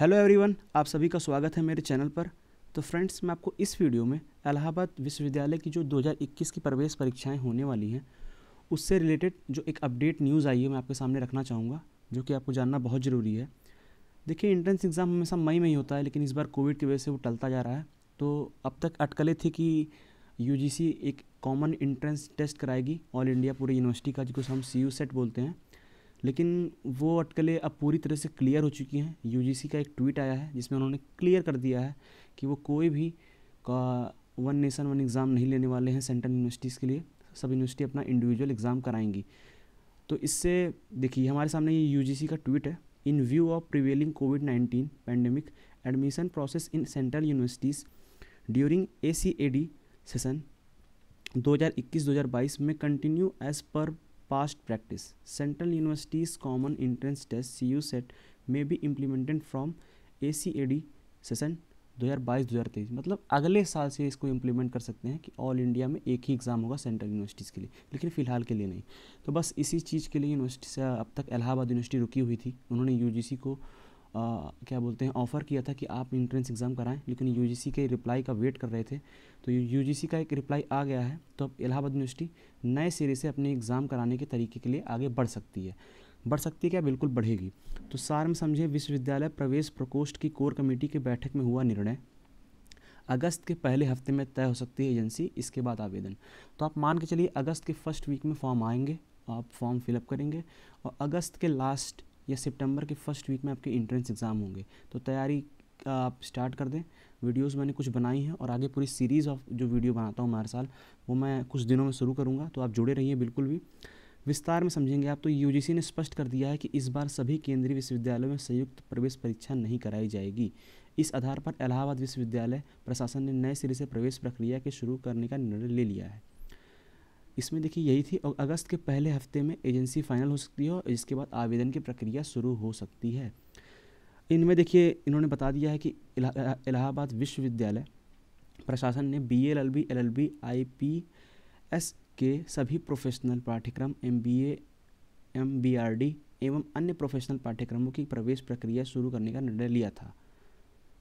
hello everyone आप सभी का स्वागत है मेरे चैनल पर तो फ्रेंड्स मैं आपको इस वीडियो में इलाहाबाद विश्वविद्यालय की जो 2021 की प्रवेश परीक्षाएं होने वाली हैं उससे रिलेटेड जो एक अपडेट न्यूज़ आई है मैं आपके सामने रखना चाहूँगा जो कि आपको जानना बहुत ज़रूरी है देखिए इंट्रेंस एग्ज़ाम हमेशा मई में ही होता है लेकिन इस बार कोविड की वजह से वो टलता जा रहा है तो अब तक अटकले थे कि यू एक कॉमन इंट्रेंस टेस्ट कराएगी ऑल इंडिया पूरी यूनिवर्सिटी का जिसको हम सी सेट बोलते हैं लेकिन वो अटकलें अब पूरी तरह से क्लियर हो चुकी हैं यूजीसी का एक ट्वीट आया है जिसमें उन्होंने क्लियर कर दिया है कि वो कोई भी का वन नेशन वन एग्ज़ाम नहीं लेने वाले हैं सेंट्रल यूनिवर्सिटीज़ के लिए सब यूनिवर्सिटी अपना इंडिविजुअल एग्ज़ाम कराएंगी तो इससे देखिए हमारे सामने ये यू का ट्वीट है in view of prevailing COVID nineteen pandemic admission process in central universities during A C A D 2021-2022 में continue as per past practice central university's common entrance test cu set may be implemented from acad session 2022-2023 मतलब अगले साल से इसको implement कर सकते हैं कि ऑल इंडिया में एक ही एग्ज़ाम होगा सेंट्रल यूनिवर्सिटीज़ के लिए लेकिन फ़िलहाल के लिए नहीं तो बस इसी चीज़ के लिए यूनिवर्सिटी से अब तक इलाहाबाद यूनिवर्सिटी रुकी हुई थी उन्होंने यूजीसी को क्या बोलते हैं ऑफ़र किया था कि आप इंट्रेंस एग्ज़ाम कराएं लेकिन यूजीसी के रिप्लाई का वेट कर रहे थे तो यूजीसी का एक रिप्लाई आ गया है तो अब इलाहाबाद यूनिवर्सिटी नए सिरे से अपने एग्ज़ाम कराने के तरीके के लिए आगे बढ़ सकती है बढ़ सकती है क्या बिल्कुल बढ़ेगी तो सार में समझें विश्वविद्यालय प्रवेश प्रकोष्ठ की कोर कमेटी की बैठक में हुआ निर्णय अगस्त के पहले हफ्ते में तय हो सकती है एजेंसी इसके बाद आवेदन तो आप मान के चलिए अगस्त के फर्स्ट वीक में फॉर्म आएंगे आप फॉर्म फिलअप करेंगे और अगस्त के लास्ट या सितंबर के फर्स्ट वीक में आपके इंट्रेंस एग्ज़ाम होंगे तो तैयारी आप स्टार्ट कर दें वीडियोस मैंने कुछ बनाई हैं और आगे पूरी सीरीज़ ऑफ जो वीडियो बनाता हूँ हमारे साल वो मैं कुछ दिनों में शुरू करूँगा तो आप जुड़े रहिए बिल्कुल भी विस्तार में समझेंगे आप तो यू ने स्पष्ट कर दिया है कि इस बार सभी केंद्रीय विश्वविद्यालयों में संयुक्त प्रवेश परीक्षा नहीं कराई जाएगी इस आधार पर इलाहाबाद विश्वविद्यालय प्रशासन ने नए सिरे से प्रवेश प्रक्रिया के शुरू करने का निर्णय ले लिया है इसमें देखिए यही थी और अगस्त के पहले हफ्ते में एजेंसी फाइनल हो सकती है और इसके बाद आवेदन की प्रक्रिया शुरू हो सकती है इनमें देखिए इन्होंने बता दिया है कि इलाहाबाद विश्वविद्यालय प्रशासन ने B L L B L L B I P S के सभी प्रोफेशनल पाठ्यक्रम M B A M B R D एवं अन्य प्रोफेशनल पाठ्यक्रमों की प्रवेश प्रक्रिया शुरू करने का निर्णय लिया था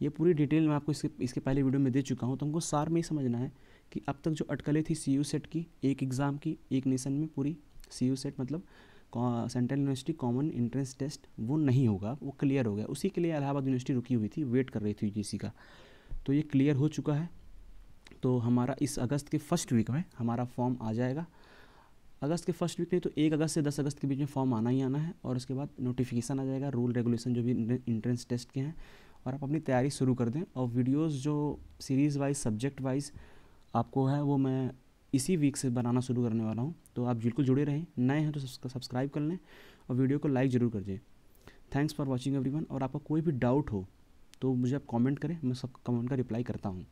ये पूरी डिटेल मैं आपको इसके इसके पहले वीडियो में दे चुका हूँ तो हमको सार में ही समझना है कि अब तक जो अटकलें थी सी सेट की एक एग्ज़ाम की एक नेशन में पूरी सी सेट मतलब central university common entrance test वो नहीं होगा वो क्लियर हो गया उसी के लिए इलाहाबाद यूनिवर्सिटी रुकी हुई थी वेट कर रही थी यूजीसी का तो ये क्लियर हो चुका है तो हमारा इस अगस्त के फर्स्ट वीक में हमारा फॉर्म आ जाएगा अगस्त के फर्स्ट वीक नहीं तो एक अगस्त से दस अगस्त के बीच में फॉर्म आना ही आना है और उसके बाद नोटिफिकेशन आ जाएगा रूल रेगुलेशन जो भी इंट्रेंस टेस्ट के हैं और आप अपनी तैयारी शुरू कर दें और वीडियोस जो सीरीज़ वाइज सब्जेक्ट वाइज आपको है वो मैं इसी वीक से बनाना शुरू करने वाला हूँ तो आप बिल्कुल जुड़े रहें नए हैं तो सब्सक्राइब कर लें और वीडियो को लाइक ज़रूर कर दें थैंक्स फॉर वॉचिंग एवरी और आपका कोई भी डाउट हो तो मुझे आप कमेंट करें मैं सब कमेंट का रिप्लाई करता हूँ